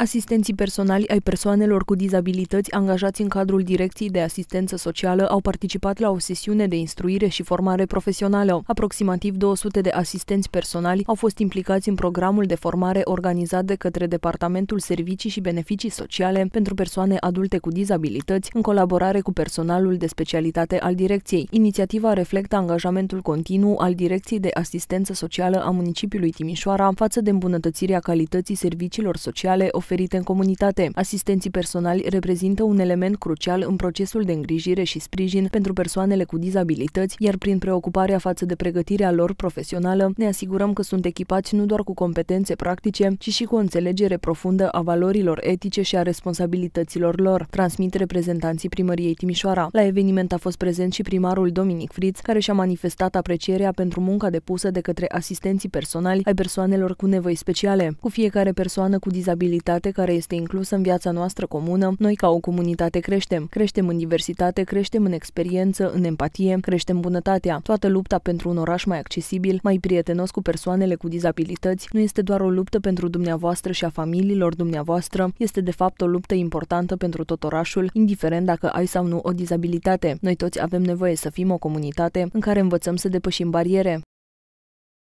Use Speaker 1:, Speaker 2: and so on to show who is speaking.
Speaker 1: Asistenții personali ai persoanelor cu dizabilități angajați în cadrul Direcției de Asistență Socială au participat la o sesiune de instruire și formare profesională. Aproximativ 200 de asistenți personali au fost implicați în programul de formare organizat de către Departamentul Servicii și Beneficii Sociale pentru persoane adulte cu dizabilități în colaborare cu personalul de specialitate al direcției. Inițiativa reflectă angajamentul continuu al Direcției de Asistență Socială a municipiului Timișoara față de îmbunătățirea calității serviciilor sociale oferite în comunitate. Asistenții personali reprezintă un element crucial în procesul de îngrijire și sprijin pentru persoanele cu dizabilități, iar prin preocuparea față de pregătirea lor profesională, ne asigurăm că sunt echipați nu doar cu competențe practice, ci și cu o înțelegere profundă a valorilor etice și a responsabilităților lor, transmit reprezentanții primăriei Timișoara. La eveniment a fost prezent și primarul Dominic Fritz, care și-a manifestat aprecierea pentru munca depusă de către asistenții personali ai persoanelor cu nevoi speciale. Cu fiecare persoană cu dizabilitate diversitate care este inclusă în viața noastră comună, noi ca o comunitate creștem. Creștem în diversitate, creștem în experiență, în empatie, creștem bunătatea. Toată lupta pentru un oraș mai accesibil, mai prietenos cu persoanele cu dizabilități, nu este doar o luptă pentru dumneavoastră și a familiilor dumneavoastră, este de fapt o luptă importantă pentru tot orașul, indiferent dacă ai sau nu o dizabilitate. Noi toți avem nevoie să fim o comunitate în care învățăm să depășim bariere.